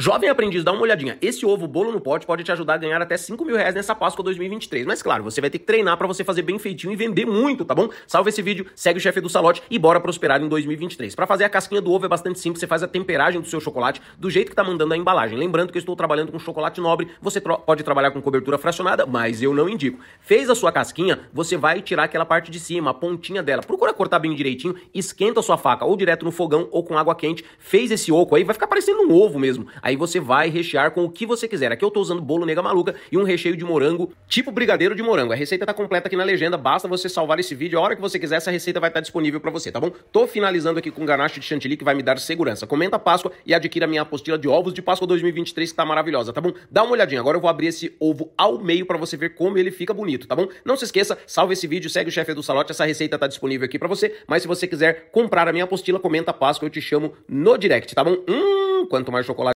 Jovem aprendiz, dá uma olhadinha. Esse ovo bolo no pote pode te ajudar a ganhar até 5 mil reais nessa Páscoa 2023. Mas claro, você vai ter que treinar para você fazer bem feitinho e vender muito, tá bom? Salve esse vídeo, segue o chefe do salote e bora prosperar em 2023. Para fazer a casquinha do ovo é bastante simples, você faz a temperagem do seu chocolate do jeito que tá mandando a embalagem. Lembrando que eu estou trabalhando com chocolate nobre, você pode trabalhar com cobertura fracionada, mas eu não indico. Fez a sua casquinha, você vai tirar aquela parte de cima, a pontinha dela. Procura cortar bem direitinho, esquenta a sua faca ou direto no fogão ou com água quente. Fez esse oco aí, vai ficar parecendo um ovo mesmo. Aí você vai rechear com o que você quiser. Aqui eu tô usando bolo nega maluca e um recheio de morango, tipo brigadeiro de morango. A receita tá completa aqui na legenda, basta você salvar esse vídeo. A hora que você quiser, essa receita vai estar tá disponível para você, tá bom? Tô finalizando aqui com ganache de chantilly que vai me dar segurança. Comenta a Páscoa e adquira minha apostila de ovos de Páscoa 2023 que tá maravilhosa, tá bom? Dá uma olhadinha. Agora eu vou abrir esse ovo ao meio para você ver como ele fica bonito, tá bom? Não se esqueça, salve esse vídeo, segue o chefe do salote, essa receita tá disponível aqui para você, mas se você quiser comprar a minha apostila, comenta a Páscoa, eu te chamo no direct, tá bom? Hum, quanto mais chocolate